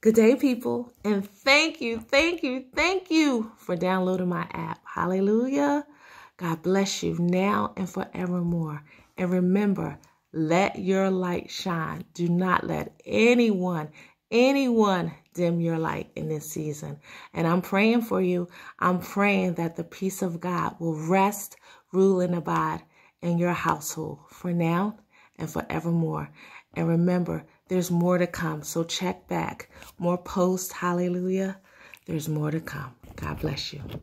Good day, people. And thank you, thank you, thank you for downloading my app. Hallelujah. God bless you now and forevermore. And remember, let your light shine. Do not let anyone, anyone dim your light in this season. And I'm praying for you. I'm praying that the peace of God will rest, rule, and abide in your household. For now, and forevermore. And remember, there's more to come. So check back. More posts. Hallelujah. There's more to come. God bless you.